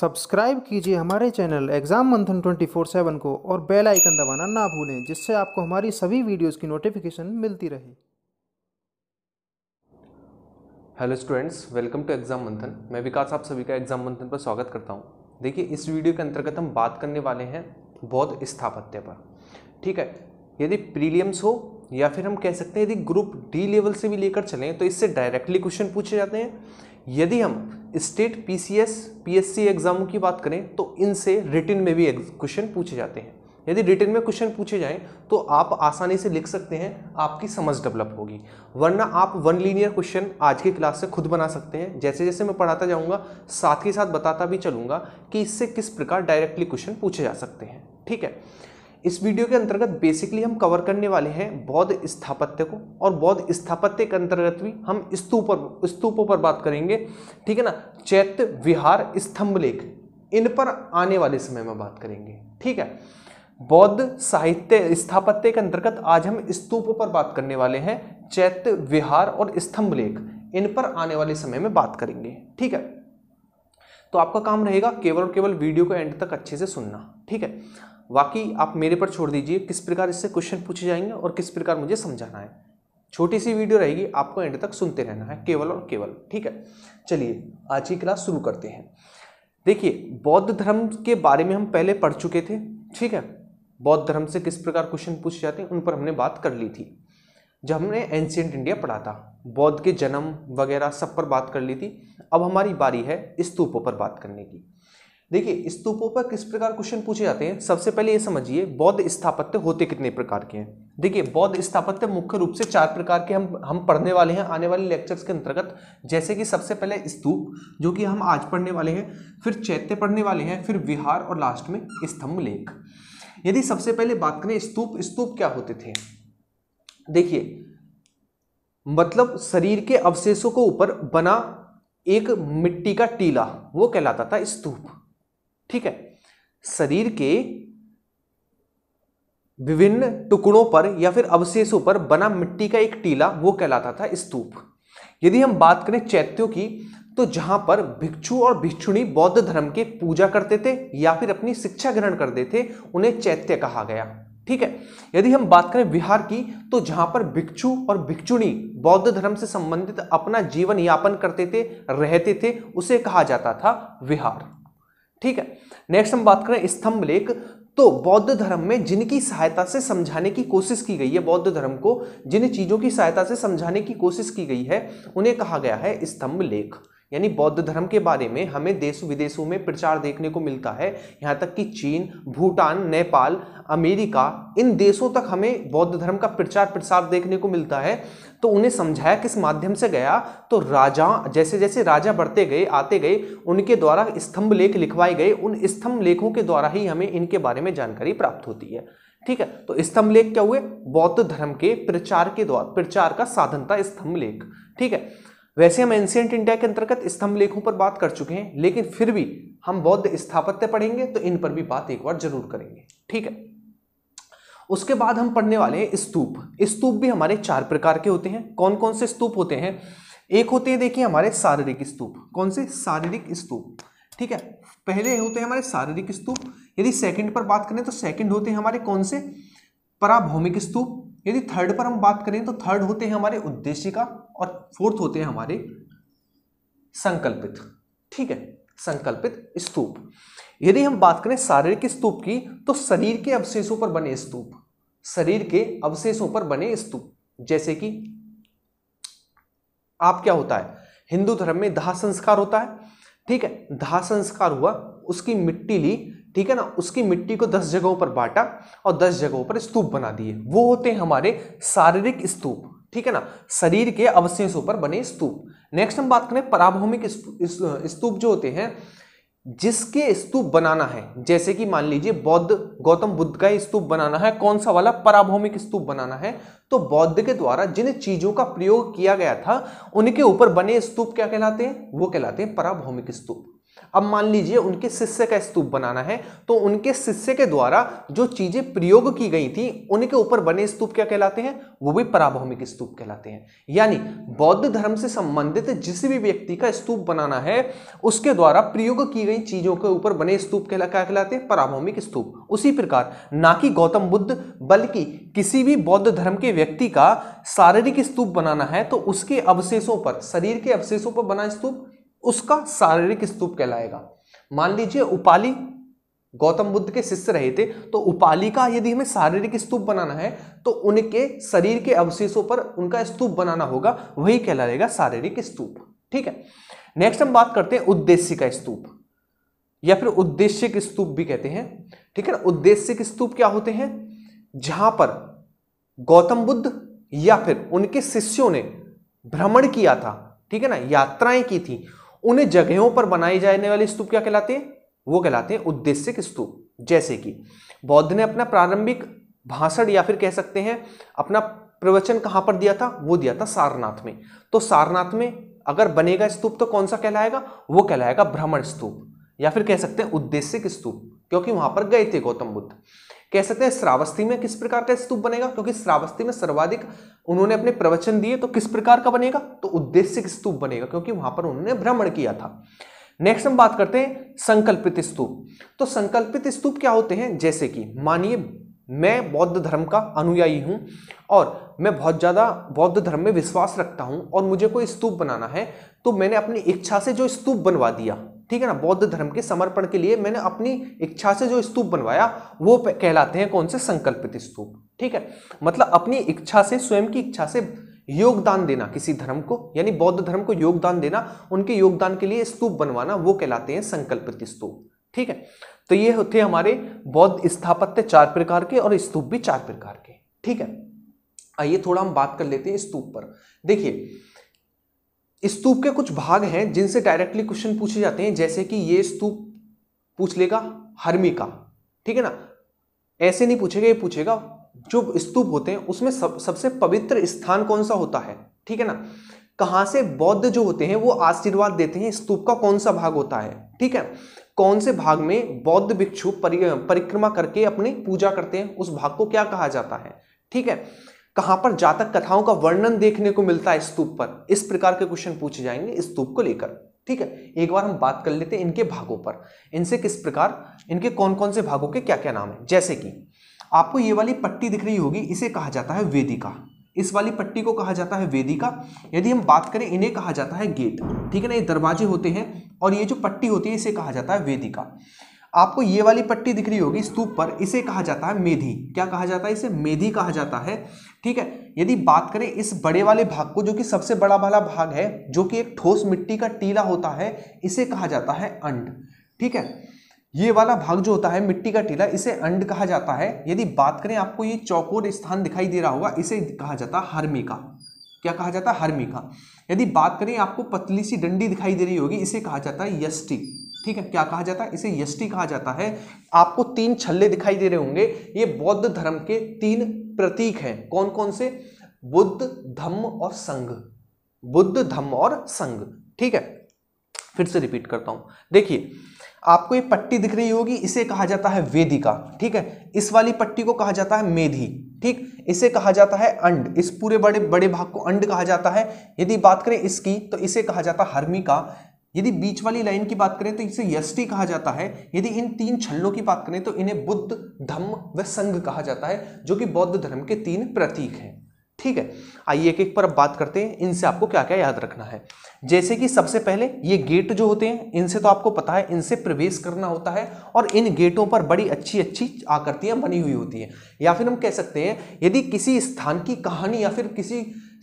subscribe कीजिए हमारे channel exam मंथन 24/7 को और बेल आइकन दबाना ना भूलें जिससे आपको हमारी सभी वीडियोस की नोटिफिकेशन मिलती रहे hello students welcome to exam Manthan मैं विकास आप सभी का एग्जाम मंथन पर स्वागत करता हूँ देखिए इस वीडियो के अंतर्गत हम बात करने वाले हैं बौद्ध स्थापत्य पर ठीक है यदि प्रीलियम्स हो या फिर हम कह सकते हैं यदि ग्रुप डी लेवल से भी लेकर चलें तो इससे डायरेक्टली क्वेश्चन पूछे जाते हैं यदि हम स्टेट पीसीएस पीएससी एग्जामों की बात करें तो इनसे रिटिन में भी क्वेश्चन पूछे जाते हैं यदि रिटर्न में क्वेश्चन पूछे जाएं तो आप आसानी से लिख सकते हैं आपकी समझ डेवलप होगी वरना आप वन लीनियर क्वेश्चन आज की क्लास से खुद बना सकते हैं जैसे जैसे मैं पढ़ाता जाऊंगा साथ ही साथ बताता भी चलूंगा कि इससे किस प्रकार डायरेक्टली क्वेश्चन पूछे जा सकते हैं ठीक है इस वीडियो के अंतर्गत बेसिकली हम कवर करने वाले हैं बौद्ध स्थापत्य को और बौद्ध स्थापत्य के अंतर्गत भी हम स्तूप स्तूपों पर बात करेंगे ठीक है ना चैत्य विहार स्तंभ लेख इन पर आने वाले समय में बात करेंगे ठीक है बौद्ध साहित्य स्थापत्य के अंतर्गत आज हम स्तूपों पर बात करने वाले हैं चैत्य विहार और स्तंभ लेख इन पर आने वाले समय में बात करेंगे ठीक है तो आपका काम रहेगा केवल और केवल वीडियो को एंड तक अच्छे से सुनना ठीक है बाकी आप मेरे पर छोड़ दीजिए किस प्रकार इससे क्वेश्चन पूछे जाएंगे और किस प्रकार मुझे समझाना है छोटी सी वीडियो रहेगी आपको एंड तक सुनते रहना है केवल और केवल ठीक है चलिए आज की क्लास शुरू करते हैं देखिए बौद्ध धर्म के बारे में हम पहले पढ़ चुके थे ठीक है बौद्ध धर्म से किस प्रकार क्वेश्चन पूछे जाते हैं उन पर हमने बात कर ली थी जब हमने एंशियंट इंडिया पढ़ा था बौद्ध के जन्म वगैरह सब पर बात कर ली थी अब हमारी बारी है स्तूपों पर बात करने की देखिए स्तूपों पर किस प्रकार क्वेश्चन पूछे जाते हैं सबसे पहले ये समझिए बौद्ध स्थापत्य होते कितने प्रकार के हैं देखिए बौद्ध स्थापत्य मुख्य रूप से चार प्रकार के हम हम पढ़ने वाले हैं आने वाले लेक्चर्स के अंतर्गत जैसे कि सबसे पहले स्तूप जो कि हम आज पढ़ने वाले हैं फिर चैत्य पढ़ने वाले हैं फिर विहार और लास्ट में स्तंभ लेख यदि सबसे पहले बात करें स्तूप स्तूप क्या होते थे देखिए मतलब शरीर के अवशेषों को ऊपर बना एक मिट्टी का टीला वो कहलाता था स्तूप ठीक है शरीर के विभिन्न टुकड़ों पर या फिर अवशेषों पर बना मिट्टी का एक टीला वो कहलाता था स्तूप यदि हम बात करें चैत्यों की तो जहां पर भिक्षु और भिक्षुणी बौद्ध धर्म के पूजा करते थे या फिर अपनी शिक्षा ग्रहण करते थे उन्हें चैत्य कहा गया ठीक है यदि हम बात करें विहार की तो जहां पर भिक्षु और भिक्षुणी बौद्ध धर्म से संबंधित अपना जीवन यापन करते थे रहते थे उसे कहा जाता था विहार ठीक है नेक्स्ट हम बात करें स्तंभ लेख तो बौद्ध धर्म में जिनकी सहायता से समझाने की कोशिश की गई है बौद्ध धर्म को जिन चीजों की सहायता से समझाने की कोशिश की गई है उन्हें कहा गया है स्तंभ लेख यानी बौद्ध धर्म के बारे में हमें देश विदेशों में प्रचार देखने को मिलता है यहाँ तक कि चीन भूटान नेपाल अमेरिका इन देशों तक हमें बौद्ध धर्म का प्रचार प्रसार देखने को मिलता है तो उन्हें समझाया किस माध्यम से गया तो राजा जैसे जैसे राजा बढ़ते गए आते गए उनके द्वारा स्तंभ लेख लिखवाए गए उन स्तंभ लेखों के द्वारा ही हमें इनके बारे में जानकारी प्राप्त होती है ठीक है तो स्तंभ लेख क्या हुए बौद्ध धर्म के प्रचार के द्वारा प्रचार का साधन था स्तंभ लेख ठीक है वैसे हम एंशियंट इंडिया के अंतर्गत स्तंभ लेखों पर बात कर चुके हैं लेकिन फिर भी हम बौद्ध स्थापत्य पढ़ेंगे तो इन पर भी बात एक बार जरूर करेंगे ठीक है उसके बाद हम पढ़ने वाले हैं स्तूप स्तूप भी हमारे चार प्रकार के होते हैं कौन कौन से स्तूप होते हैं एक होते हैं देखिए हमारे शारीरिक स्तूप कौन से शारीरिक स्तूप ठीक है पहले होते हैं हमारे शारीरिक स्तूप यदि सेकंड पर बात करें तो सेकंड होते हैं हमारे कौन से पराभौमिक स्तूप यदि थर्ड पर हम बात करें तो थर्ड होते हैं हमारे उद्देश्य का और फोर्थ होते हैं हमारे संकल्पित ठीक है संकल्पित स्तूप यदि हम बात करें शारीरिक स्तूप की तो शरीर के अवशेषों पर बने स्तूप शरीर के अवशेषों पर बने स्तूप जैसे कि आप क्या होता है हिंदू धर्म में दाह संस्कार होता है ठीक है दाह संस्कार हुआ उसकी मिट्टी ली ठीक है ना उसकी मिट्टी को दस जगहों पर बांटा और दस जगहों पर स्तूप बना दिए वो होते हैं हमारे शारीरिक स्तूप ठीक है ना शरीर के अवशेषों पर बने स्तूप नेक्स्ट हम बात करें पराभौमिक स्तूप जो होते हैं जिसके स्तूप बनाना है जैसे कि मान लीजिए बौद्ध गौतम बुद्ध का स्तूप बनाना है कौन सा वाला पराभौमिक स्तूप बनाना है तो बौद्ध के द्वारा जिन चीजों का प्रयोग किया गया था उनके ऊपर बने स्तूप क्या कहलाते हैं वो कहलाते हैं पराभौमिक स्तूप अब मान लीजिए उनके शिष्य का स्तूप बनाना है तो उनके शिष्य के द्वारा जो चीजें प्रयोग की गई थी उनके ऊपर बने स्तूप क्या कहलाते हैं वो भी पराभौमिक स्तूप कहलाते हैं यानी बौद्ध धर्म से संबंधित जिस भी व्यक्ति का स्तूप बनाना है उसके द्वारा प्रयोग की गई चीजों के ऊपर बने स्तूप क्या कहलाते हैं पराभौमिक स्तूप उसी प्रकार ना कि गौतम बुद्ध बल्कि किसी भी बौद्ध धर्म के व्यक्ति का शारीरिक स्तूप बनाना है तो उसके अवशेषों पर शरीर के अवशेषों पर बना स्तूप उसका शारीरिक स्तूप कहलाएगा मान लीजिए उपाली गौतम बुद्ध के शिष्य रहे थे तो उपाली का यदि हमें शारीरिक स्तूप बनाना है तो उनके शरीर के अवशेषों पर उनका स्तूप बनाना होगा वही कहलाएगा शारीरिक स्तूप ठीक है नेक्स्ट हम बात करते हैं उद्देश्य का स्तूप या फिर उद्देश्य के स्तूप भी कहते हैं ठीक है ना उद्देश्य के स्तूप क्या होते हैं जहां पर गौतम बुद्ध या फिर उनके शिष्यों ने भ्रमण किया था ठीक है ना यात्राएं की थी उन्हें जगहों पर बनाई जाने वाली स्तूप क्या कहलाते हैं वो कहलाते हैं उद्देश्यक स्तूप जैसे कि बौद्ध ने अपना प्रारंभिक भाषण या फिर कह सकते हैं अपना प्रवचन कहाँ पर दिया था वो दिया था सारनाथ में तो सारनाथ में अगर बनेगा स्तूप तो कौन सा कहलाएगा वो कहलाएगा भ्रमण स्तूप या फिर कह सकते हैं उद्देश्य स्तूप क्योंकि वहां पर गए थे गौतम बुद्ध कह सकते हैं श्रावस्ती में किस प्रकार का स्तूप बनेगा क्योंकि श्रावस्ती में सर्वाधिक उन्होंने अपने प्रवचन दिए तो किस प्रकार का बनेगा तो उद्देश्य स्तूप बनेगा क्योंकि वहां पर उन्होंने भ्रमण किया था नेक्स्ट हम बात करते हैं संकल्पित स्तूप तो संकल्पित स्तूप क्या होते हैं जैसे कि मानिए मैं बौद्ध धर्म का अनुयायी हूँ और मैं बहुत ज़्यादा बौद्ध धर्म में विश्वास रखता हूँ और मुझे कोई स्तूप बनाना है तो मैंने अपनी इच्छा से जो स्तूप बनवा दिया ठीक है ना बौद्ध धर्म के समर्पण के लिए मैंने अपनी इच्छा से जो स्तूप बनवाया वो कहलाते हैं कौन से संकल्पित स्तूप ठीक है मतलब अपनी इच्छा से स्वयं की इच्छा से योगदान देना किसी धर्म को यानी बौद्ध धर्म को योगदान देना उनके योगदान के लिए स्तूप बनवाना वो कहलाते हैं संकल्पित स्तूप ठीक है तो ये थे हमारे बौद्ध स्थापत्य चार प्रकार के और स्तूप भी चार प्रकार के ठीक है आइए थोड़ा हम बात कर लेते हैं स्तूप पर देखिए स्तूप के कुछ भाग हैं जिनसे डायरेक्टली क्वेश्चन पूछे जाते हैं जैसे कि ये स्तूप पूछ लेगा हर्मी का ठीक है ना ऐसे नहीं पूछेगा ये पूछेगा जो स्तूप होते हैं उसमें सब सबसे पवित्र स्थान कौन सा होता है ठीक है ना कहाँ से बौद्ध जो होते हैं वो आशीर्वाद देते हैं स्तूप का कौन सा भाग होता है ठीक है कौन से भाग में बौद्ध भिक्षु परिक्रमा करके अपनी पूजा करते हैं उस भाग को क्या कहा जाता है ठीक है कहां पर जातक कथाओं का वर्णन देखने को मिलता है स्तूप पर इस प्रकार के क्वेश्चन पूछे जाएंगे स्तूप को लेकर ठीक है एक बार हम बात कर लेते हैं इनके भागों पर इनसे किस प्रकार इनके कौन कौन से भागों के क्या क्या नाम है जैसे कि आपको ये वाली पट्टी दिख रही होगी इसे कहा जाता है वेदिका इस वाली पट्टी को कहा जाता है वेदिका यदि हम बात करें इन्हें कहा जाता है गेट ठीक है ना ये दरवाजे होते हैं और ये जो पट्टी होती है इसे कहा जाता है वेदिका आपको ये वाली पट्टी दिख रही होगी स्तूप पर इसे कहा जाता है मेधी क्या कहा जाता है इसे मेधी कहा जाता है ठीक है यदि बात करें इस बड़े वाले भाग को जो कि सबसे बड़ा वाला भाग है जो कि एक ठोस मिट्टी का टीला होता है इसे कहा जाता है अंड ठीक है ये वाला भाग जो होता है मिट्टी का टीला इसे अंड कहा जाता है यदि बात करें आपको ये चौकोर स्थान दिखाई दे रहा होगा इसे कहा जाता है हर्मिका क्या कहा जाता है हर्मिका यदि बात करें आपको पतली सी डंडी दिखाई दे रही होगी इसे कहा जाता है यष्टि ठीक है क्या कहा जाता है इसे यष्टि कहा जाता है आपको तीन छल्ले दिखाई दे रहे होंगे ये बौद्ध धर्म के तीन प्रतीक हैं कौन कौन से बुद्ध धम्म और संघ बुद्ध धम्म और संघ ठीक है फिर से रिपीट करता हूं देखिए आपको ये पट्टी दिख रही होगी इसे कहा जाता है वेदिका ठीक है इस वाली पट्टी को कहा जाता है मेधी ठीक इसे कहा जाता है अंड इस पूरे बड़े बड़े भाग को अंड कहा जाता है यदि बात करें इसकी तो इसे कहा जाता है हर्मिका यदि बीच वाली लाइन की बात करें तो इसे यष्टि कहा जाता है यदि इन तीन छल्लों की बात करें तो इन्हें बुद्ध धम्म व संघ कहा जाता है जो कि बौद्ध धर्म के तीन प्रतीक हैं ठीक है आइए एक एक पर अब बात करते हैं इनसे आपको क्या क्या याद रखना है जैसे कि सबसे पहले ये गेट जो होते हैं इनसे तो आपको पता है इनसे प्रवेश करना होता है और इन गेटों पर बड़ी अच्छी अच्छी आकृतियां बनी हुई होती हैं या फिर हम कह सकते हैं यदि किसी स्थान की कहानी या फिर किसी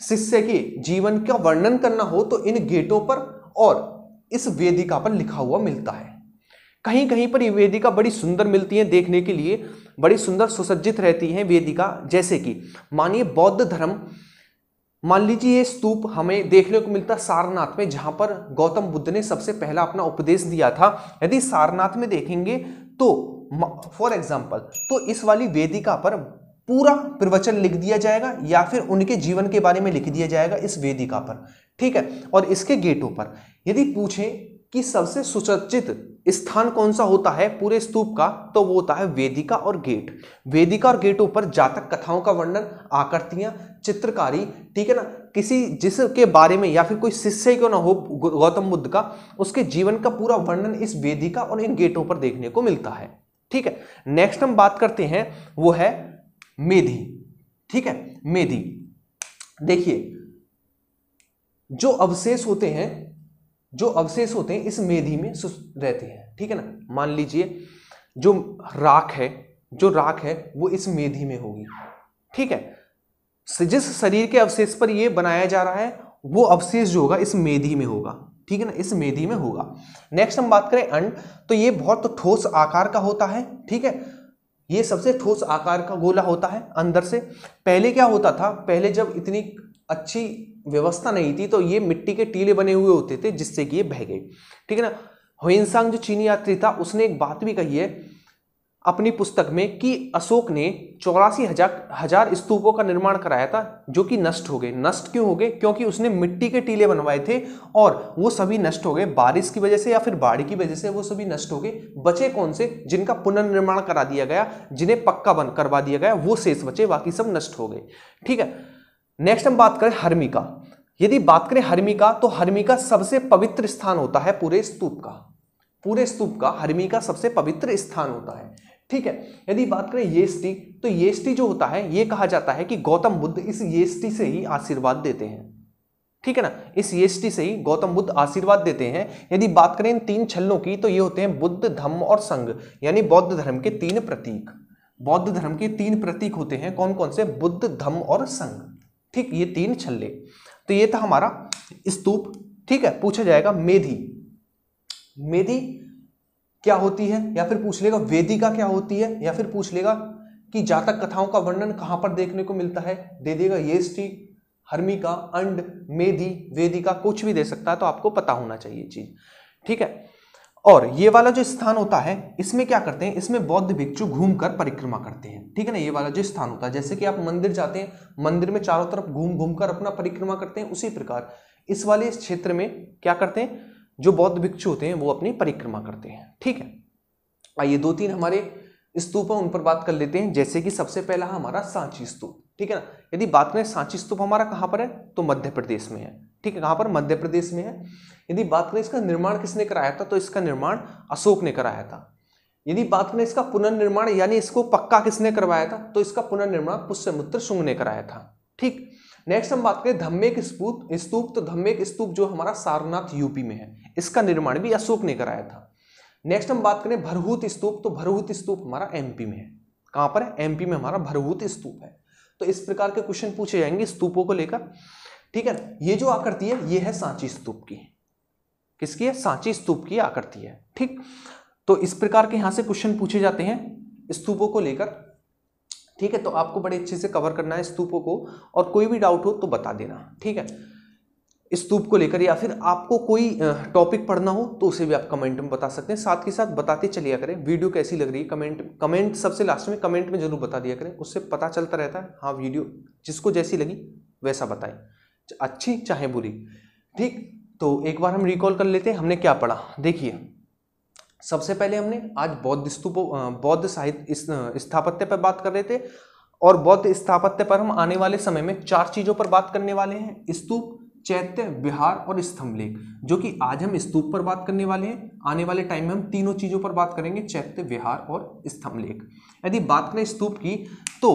शिष्य के जीवन का वर्णन करना हो तो इन गेटों पर और इस वेदिका पर लिखा हुआ मिलता है कहीं कहीं पर ये वेदिका बड़ी सुंदर मिलती है देखने के लिए बड़ी सुंदर सुसज्जित रहती है वेदिका जैसे कि मानिए बौद्ध धर्म मान लीजिए ये स्तूप हमें देखने को मिलता सारनाथ में जहाँ पर गौतम बुद्ध ने सबसे पहला अपना उपदेश दिया था यदि सारनाथ में देखेंगे तो फॉर एग्जाम्पल तो इस वाली वेदिका पर पूरा प्रवचन लिख दिया जाएगा या फिर उनके जीवन के बारे में लिख दिया जाएगा इस वेदिका पर ठीक है और इसके गेटों पर यदि पूछें कि सबसे सुचर्चित स्थान कौन सा होता है पूरे स्तूप का तो वो होता है वेदिका और गेट वेदिका और गेटों पर जातक कथाओं का वर्णन आकृतियां चित्रकारी ठीक है ना किसी जिसके बारे में या फिर कोई शिष्य क्यों ना हो गौतम बुद्ध का उसके जीवन का पूरा वर्णन इस वेदिका और इन गेटों पर देखने को मिलता है ठीक है नेक्स्ट हम बात करते हैं वो है मेधी ठीक है मेधी देखिए जो अवशेष होते हैं जो अवशेष होते हैं इस मेधी में रहते हैं ठीक है ना मान लीजिए जो राख है जो राख है वो इस मेधी में होगी ठीक है जिस शरीर के अवशेष पर ये बनाया जा रहा है वो अवशेष जो होगा इस मेधी में होगा ठीक है ना इस मेधी में होगा नेक्स्ट हम बात करें अंड तो ये बहुत ठोस आकार का होता है ठीक है ये सबसे ठोस आकार का गोला होता है अंदर से पहले क्या होता था पहले जब इतनी अच्छी व्यवस्था नहीं थी तो ये मिट्टी के टीले बने हुए होते थे जिससे कि ये बह गए ठीक है ना होइनसांग जो चीनी यात्री था उसने एक बात भी कही है अपनी पुस्तक में कि अशोक ने चौरासी हजार हजार स्तूपों का निर्माण कराया था जो कि नष्ट हो गए नष्ट क्यों हो गए क्योंकि उसने मिट्टी के टीले बनवाए थे और वो सभी नष्ट हो गए बारिश की वजह से या फिर बाढ़ की वजह से वो सभी नष्ट हो गए बचे कौन से जिनका पुनर्निर्माण करा दिया गया जिन्हें पक्का बन करवा दिया गया वो शेष बचे बाकी सब नष्ट हो गए ठीक है नेक्स्ट हम बात करें हर्मिका का यदि बात करें हर्मिका का तो हर्मिका का सबसे पवित्र स्थान होता है पूरे स्तूप का पूरे स्तूप का हर्मिका का सबसे पवित्र स्थान होता है ठीक है यदि बात करें येष्टि तो येष्टि जो होता है ये कहा जाता है कि गौतम बुद्ध इस येष्टि से ही आशीर्वाद देते हैं ठीक है ना इस येष्टि से ही गौतम बुद्ध आशीर्वाद देते हैं यदि बात करें इन तीन छलों की तो ये होते हैं बुद्ध धम्म और संघ यानी बौद्ध धर्म के तीन प्रतीक बौद्ध धर्म के तीन प्रतीक होते हैं कौन कौन से बुद्ध धम्म और संघ ठीक ये तीन छल्ले तो ये था हमारा स्तूप ठीक है पूछा जाएगा मेधी मेधी क्या होती है या फिर पूछ लेगा वेदिका क्या होती है या फिर पूछ लेगा कि जातक कथाओं का वर्णन कहां पर देखने को मिलता है दे देगा येष्टि हर्मिका अंड मेदी वेदिका कुछ भी दे सकता है तो आपको पता होना चाहिए चीज ठीक है और ये वाला जो स्थान होता है इसमें क्या करते हैं इसमें बौद्ध भिक्षु घूमकर परिक्रमा करते हैं ठीक है ना ये वाला जो स्थान होता है जैसे कि आप मंदिर जाते हैं मंदिर में चारों तरफ घूम घूम कर अपना परिक्रमा करते हैं उसी प्रकार इस वाले क्षेत्र में क्या करते हैं जो बौद्ध भिक्षु होते हैं वो अपनी परिक्रमा करते हैं ठीक है आइए दो तीन हमारे स्तूप है उन पर बात कर लेते हैं जैसे कि सबसे पहला हमारा सांची स्तूप ठीक है ना यदि बात करें सांची स्तूप हमारा कहाँ पर है तो मध्य प्रदेश में है ठीक है कहाँ पर मध्य प्रदेश में है यदि बात करें इसका निर्माण किसने कराया था तो इसका निर्माण अशोक ने कराया था यदि बात करें इसका पुनर्निर्माण यानी इसको पक्का किसने करवाया था तो इसका पुनर्निर्माण पुष्यमुत्र शुंग ने कराया था ठीक नेक्स्ट हम बात करें के स्तूप स्तूप तो के स्तूप जो हमारा सारनाथ यूपी में है इसका निर्माण भी अशोक ने कराया था नेक्स्ट हम बात करें भरहूत स्तूप तो भरहूत स्तूप हमारा एमपी में है कहाँ पर है एमपी में हमारा भरभूत स्तूप है तो इस प्रकार के क्वेश्चन पूछे जाएंगे स्तूपों को लेकर ठीक है ये जो आकृति है ये है सांची स्तूप की किसकी है सांची स्तूप की आकृति है ठीक तो इस प्रकार के यहां से क्वेश्चन पूछे जाते हैं स्तूपों को लेकर ठीक है तो आपको बड़े अच्छे से कवर करना है स्तूपों को और कोई भी डाउट हो तो बता देना ठीक है स्तूप को लेकर या फिर आपको कोई टॉपिक पढ़ना हो तो उसे भी आप कमेंट में बता सकते हैं साथ के साथ बताते चलिया करें वीडियो कैसी लग रही है कमेंट कमेंट सबसे लास्ट में कमेंट में जरूर बता दिया करें उससे पता चलता रहता है हाँ वीडियो जिसको जैसी लगी वैसा बताएं अच्छी चाहे बुरी ठीक तो एक बार हम रिकॉल कर लेते हैं हमने क्या पढ़ा देखिए सबसे पहले हमने आज बौद्ध स्तूपों बौद्ध साहित्य स्थापत्य पर बात कर रहे थे और बौद्ध स्थापत्य पर हम आने वाले समय में चार चीज़ों पर बात करने वाले हैं स्तूप चैत्य विहार और स्तंभलेख जो कि आज हम स्तूप पर बात करने वाले हैं आने वाले टाइम में हम तीनों चीज़ों पर बात करेंगे चैत्य विहार और स्तंभलेख यदि बात करें स्तूप की तो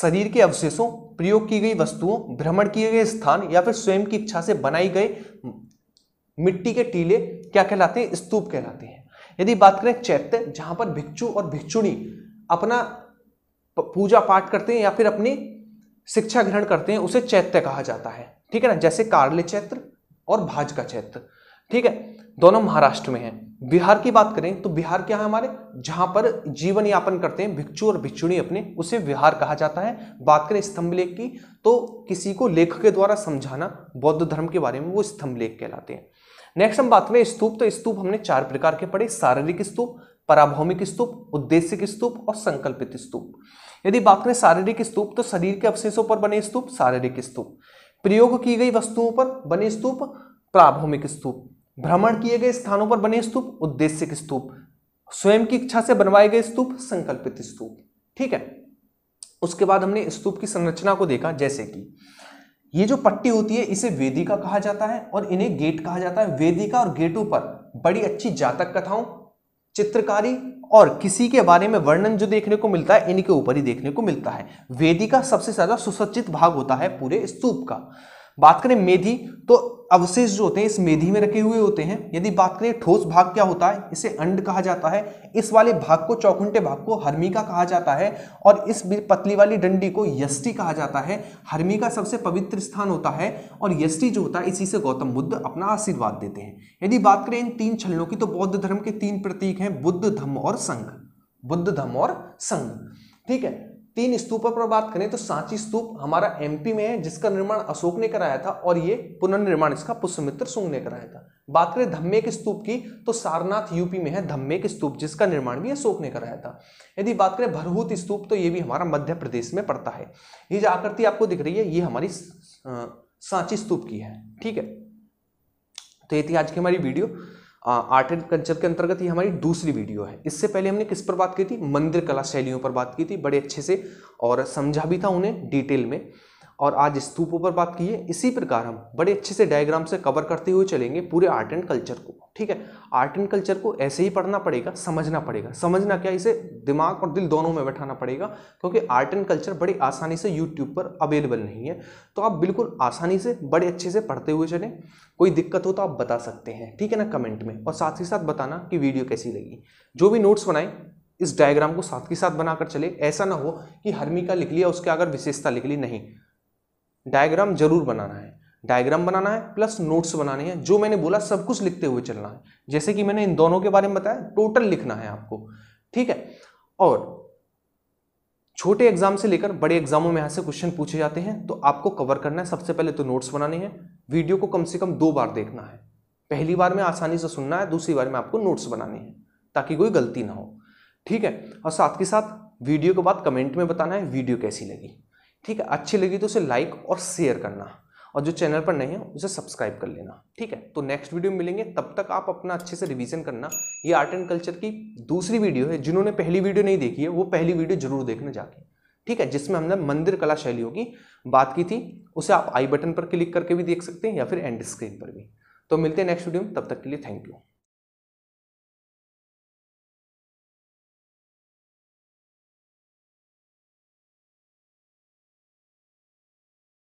शरीर के अवशेषों प्रयोग की गई वस्तुओं भ्रमण किए गए स्थान या फिर स्वयं की इच्छा से बनाई गए मिट्टी के टीले क्या कहलाते हैं स्तूप कहलाते हैं यदि बात करें चैत्य जहाँ पर भिक्षु और भिक्षुणी अपना पूजा पाठ करते हैं या फिर अपनी शिक्षा ग्रहण करते हैं उसे चैत्य कहा जाता है ठीक है ना जैसे कार्ले चैत्र और भाज का चैत्र ठीक है दोनों महाराष्ट्र में है बिहार की बात करें तो बिहार क्या है हमारे जहां पर जीवन यापन करते हैं भिक्षु और भिक्षुणी अपने उसे विहार कहा जाता है बात करें स्तंभ लेख की तो किसी को लेख के द्वारा समझाना बौद्ध धर्म के बारे में वो स्तंभ लेख कहलाते हैं नेक्स्ट हम बात करें स्तूप तो स्तूप हमने चार प्रकार के पढ़े शारीरिक स्तूप पराभौमिक स्तूप उद्देश्य स्तूप और संकल्पित स्तूप यदि बात करें शारीरिक स्तूप तो शरीर के अवशेषों पर बने स्तूप शारीरिक स्तूप प्रयोग की गई वस्तुओं पर बने स्तूप प्राभौमिक स्तूप भ्रमण किए गए स्थानों पर बने स्तूप उद्देश्य स्तूप स्वयं की इच्छा से बनवाए गए स्तूप संकल्पित स्तूप ठीक है उसके बाद हमने स्तूप की संरचना को देखा जैसे कि ये जो पट्टी होती है इसे वेदिका कहा जाता है और इन्हें गेट कहा जाता है वेदिका और गेटों पर बड़ी अच्छी जातक कथाओं चित्रकारी और किसी के बारे में वर्णन जो देखने को मिलता है इनके ऊपर ही देखने को मिलता है वेदिका सबसे ज्यादा सुसज्जित भाग होता है पूरे स्तूप का बात करें मेधी तो अवशेष जो होते हैं इस मेधी में रखे हुए होते हैं यदि बात करें ठोस भाग क्या होता है इसे अंड कहा जाता है इस वाले भाग को चौखुंटे भाग को हर्मिका कहा जाता है और इस पतली वाली डंडी को यष्टि कहा जाता है हर्मिका सबसे पवित्र स्थान होता है और यष्टि जो होता है इसी से गौतम बुद्ध अपना आशीर्वाद देते हैं यदि बात करें इन तीन छलनों की तो बौद्ध धर्म के तीन प्रतीक हैं बुद्ध धम्म और संघ बुद्ध धम्म और संघ ठीक है तीन स्तूपों पर बात करें तो सांची स्तूप हमारा एमपी में है जिसका निर्माण अशोक ने कराया था और ये पुनर्निर्माण इसका पुष्यमित्र सुंग ने कराया था बात करें धम्मे के स्तूप की तो सारनाथ यूपी में है धम्मे के स्तूप जिसका निर्माण भी अशोक ने कराया था यदि बात करें भरहूत स्तूप तो ये भी हमारा मध्य प्रदेश में पड़ता है ये जो आकृति आपको दिख रही है ये हमारी सांची स्तूप की है ठीक है तो ये थी आज की हमारी वीडियो आर्ट एंड कल्चर के अंतर्गत ये हमारी दूसरी वीडियो है इससे पहले हमने किस पर बात की थी मंदिर कला शैलियों पर बात की थी बड़े अच्छे से और समझा भी था उन्हें डिटेल में और आज स्तूपों पर बात की है इसी प्रकार हम बड़े अच्छे से डायग्राम से कवर करते हुए चलेंगे पूरे आर्ट एंड कल्चर को ठीक है आर्ट एंड कल्चर को ऐसे ही पढ़ना पड़ेगा समझना पड़ेगा समझना क्या इसे दिमाग और दिल दोनों में बैठाना पड़ेगा क्योंकि आर्ट एंड कल्चर बड़ी आसानी से यूट्यूब पर अवेलेबल नहीं है तो आप बिल्कुल आसानी से बड़े अच्छे से पढ़ते हुए चलें कोई दिक्कत हो तो आप बता सकते हैं ठीक है ना कमेंट में और साथ ही साथ बताना कि वीडियो कैसी लगी जो भी नोट्स बनाएं इस डायग्राम को साथ के साथ बनाकर चले ऐसा ना हो कि हर्मी का लिख लिया उसके अगर विशेषता लिख ली नहीं डायग्राम जरूर बनाना है डायग्राम बनाना है प्लस नोट्स बनाने हैं जो मैंने बोला सब कुछ लिखते हुए चलना है जैसे कि मैंने इन दोनों के बारे में बताया टोटल लिखना है आपको ठीक है और छोटे एग्जाम से लेकर बड़े एग्जामों में यहाँ से क्वेश्चन पूछे जाते हैं तो आपको कवर करना है सबसे पहले तो नोट्स बनाने हैं वीडियो को कम से कम दो बार देखना है पहली बार में आसानी से सुनना है दूसरी बार में आपको नोट्स बनाने हैं ताकि कोई गलती ना हो ठीक है और साथ के साथ वीडियो के बाद कमेंट में बताना है वीडियो कैसी लगी ठीक है अच्छी लगी तो उसे लाइक और शेयर करना और जो चैनल पर नहीं है उसे सब्सक्राइब कर लेना ठीक है तो नेक्स्ट वीडियो में मिलेंगे तब तक आप अपना अच्छे से रिवीजन करना ये आर्ट एंड कल्चर की दूसरी वीडियो है जिन्होंने पहली वीडियो नहीं देखी है वो पहली वीडियो जरूर देखने जाके ठीक है जिसमें हमने मंदिर कला शैलियों की बात की थी उसे आप आई बटन पर क्लिक करके भी देख सकते हैं या फिर एंड स्क्रीन पर भी तो मिलते हैं नेक्स्ट वीडियो में तब तक के लिए थैंक यू